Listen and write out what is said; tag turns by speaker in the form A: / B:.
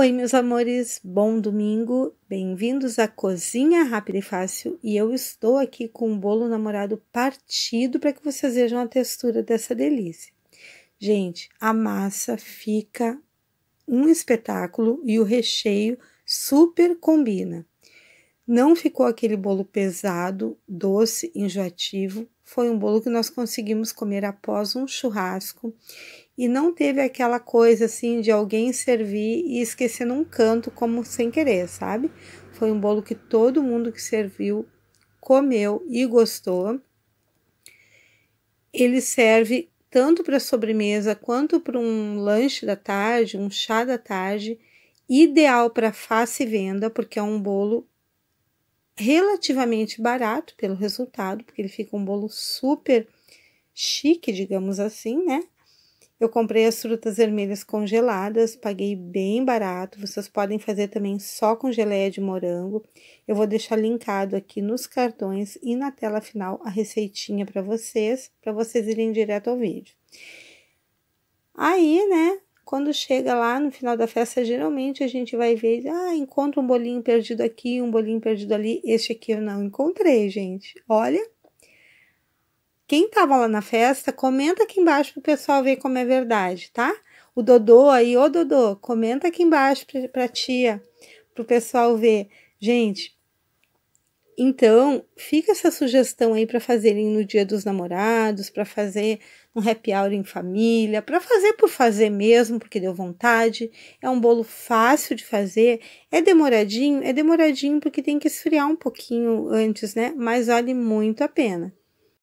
A: Oi, meus amores, bom domingo, bem-vindos à Cozinha Rápida e Fácil e eu estou aqui com um bolo namorado partido para que vocês vejam a textura dessa delícia. Gente, a massa fica um espetáculo e o recheio super combina. Não ficou aquele bolo pesado, doce, enjoativo. Foi um bolo que nós conseguimos comer após um churrasco e não teve aquela coisa assim de alguém servir e esquecer num canto como sem querer, sabe? Foi um bolo que todo mundo que serviu comeu e gostou. Ele serve tanto para sobremesa quanto para um lanche da tarde, um chá da tarde, ideal para face venda, porque é um bolo relativamente barato pelo resultado, porque ele fica um bolo super chique, digamos assim, né? Eu comprei as frutas vermelhas congeladas, paguei bem barato. Vocês podem fazer também só com geleia de morango. Eu vou deixar linkado aqui nos cartões e na tela final a receitinha para vocês, para vocês irem direto ao vídeo. Aí, né, quando chega lá no final da festa, geralmente a gente vai ver, ah, encontra um bolinho perdido aqui, um bolinho perdido ali. Este aqui eu não encontrei, gente. Olha, quem estava lá na festa, comenta aqui embaixo para o pessoal ver como é verdade, tá? O Dodô aí, ô Dodô, comenta aqui embaixo para tia, para o pessoal ver. Gente, então fica essa sugestão aí para fazerem no Dia dos Namorados, para fazer um happy hour em família, para fazer por fazer mesmo, porque deu vontade. É um bolo fácil de fazer, é demoradinho, é demoradinho porque tem que esfriar um pouquinho antes, né? Mas vale muito a pena.